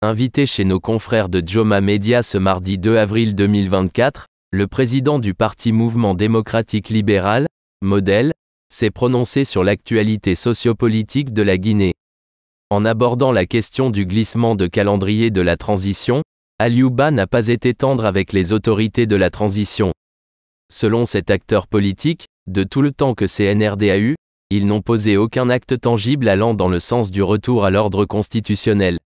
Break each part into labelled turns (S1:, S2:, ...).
S1: Invité chez nos confrères de Joma Media ce mardi 2 avril 2024, le président du parti Mouvement démocratique libéral, Modèle, s'est prononcé sur l'actualité sociopolitique de la Guinée. En abordant la question du glissement de calendrier de la transition, Aliouba n'a pas été tendre avec les autorités de la transition. Selon cet acteur politique, de tout le temps que CNRD a eu, ils n'ont posé aucun acte tangible allant dans le sens du retour à l'ordre constitutionnel.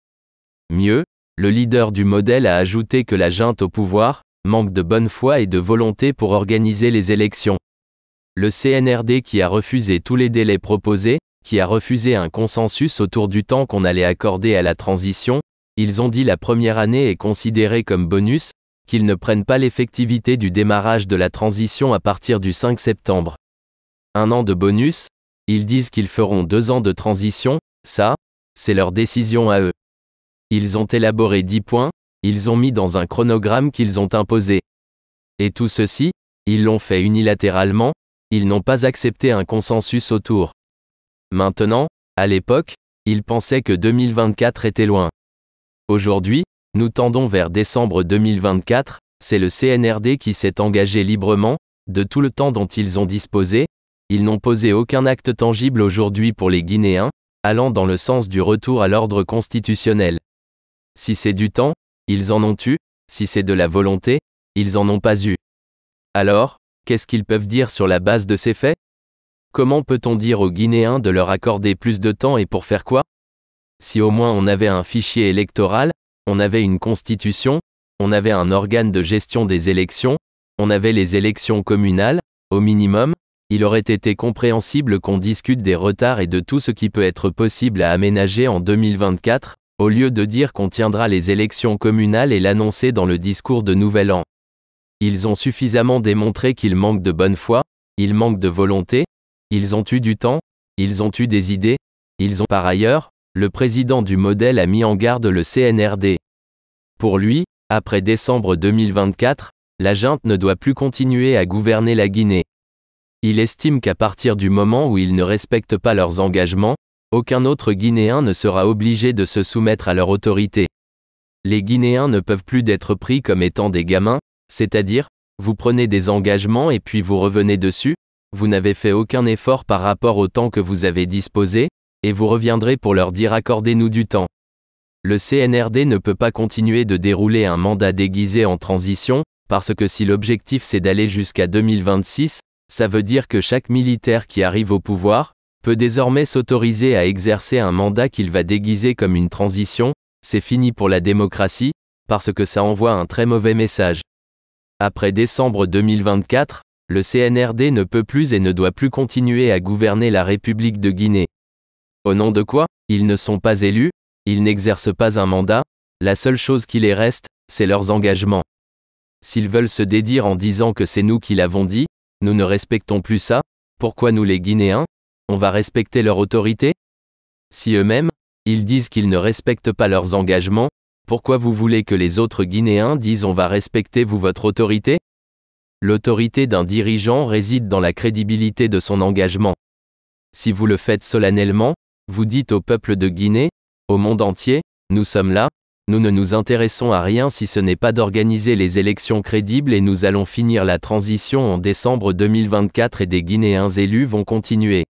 S1: Mieux, le leader du modèle a ajouté que la junte au pouvoir manque de bonne foi et de volonté pour organiser les élections. Le CNRD qui a refusé tous les délais proposés, qui a refusé un consensus autour du temps qu'on allait accorder à la transition, ils ont dit la première année est considérée comme bonus, qu'ils ne prennent pas l'effectivité du démarrage de la transition à partir du 5 septembre. Un an de bonus, ils disent qu'ils feront deux ans de transition, ça, c'est leur décision à eux. Ils ont élaboré 10 points, ils ont mis dans un chronogramme qu'ils ont imposé. Et tout ceci, ils l'ont fait unilatéralement, ils n'ont pas accepté un consensus autour. Maintenant, à l'époque, ils pensaient que 2024 était loin. Aujourd'hui, nous tendons vers décembre 2024, c'est le CNRD qui s'est engagé librement, de tout le temps dont ils ont disposé, ils n'ont posé aucun acte tangible aujourd'hui pour les Guinéens, allant dans le sens du retour à l'ordre constitutionnel. Si c'est du temps, ils en ont eu, si c'est de la volonté, ils en ont pas eu. Alors, qu'est-ce qu'ils peuvent dire sur la base de ces faits Comment peut-on dire aux Guinéens de leur accorder plus de temps et pour faire quoi Si au moins on avait un fichier électoral, on avait une constitution, on avait un organe de gestion des élections, on avait les élections communales, au minimum, il aurait été compréhensible qu'on discute des retards et de tout ce qui peut être possible à aménager en 2024, au lieu de dire qu'on tiendra les élections communales et l'annoncer dans le discours de Nouvel An. Ils ont suffisamment démontré qu'ils manquent de bonne foi, ils manquent de volonté, ils ont eu du temps, ils ont eu des idées, ils ont par ailleurs, le président du modèle a mis en garde le CNRD. Pour lui, après décembre 2024, la junte ne doit plus continuer à gouverner la Guinée. Il estime qu'à partir du moment où ils ne respectent pas leurs engagements, aucun autre Guinéen ne sera obligé de se soumettre à leur autorité. Les Guinéens ne peuvent plus d'être pris comme étant des gamins, c'est-à-dire, vous prenez des engagements et puis vous revenez dessus, vous n'avez fait aucun effort par rapport au temps que vous avez disposé, et vous reviendrez pour leur dire accordez-nous du temps. Le CNRD ne peut pas continuer de dérouler un mandat déguisé en transition, parce que si l'objectif c'est d'aller jusqu'à 2026, ça veut dire que chaque militaire qui arrive au pouvoir, peut désormais s'autoriser à exercer un mandat qu'il va déguiser comme une transition, c'est fini pour la démocratie, parce que ça envoie un très mauvais message. Après décembre 2024, le CNRD ne peut plus et ne doit plus continuer à gouverner la République de Guinée. Au nom de quoi, ils ne sont pas élus, ils n'exercent pas un mandat, la seule chose qui les reste, c'est leurs engagements. S'ils veulent se dédire en disant que c'est nous qui l'avons dit, nous ne respectons plus ça, pourquoi nous les Guinéens, on va respecter leur autorité Si eux-mêmes, ils disent qu'ils ne respectent pas leurs engagements, pourquoi vous voulez que les autres Guinéens disent on va respecter vous votre autorité L'autorité d'un dirigeant réside dans la crédibilité de son engagement. Si vous le faites solennellement, vous dites au peuple de Guinée, au monde entier, nous sommes là, nous ne nous intéressons à rien si ce n'est pas d'organiser les élections crédibles et nous allons finir la transition en décembre 2024 et des Guinéens élus vont continuer.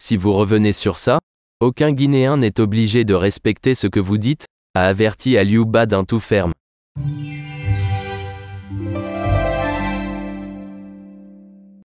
S1: Si vous revenez sur ça, aucun Guinéen n'est obligé de respecter ce que vous dites, a averti Aliouba d'un tout ferme.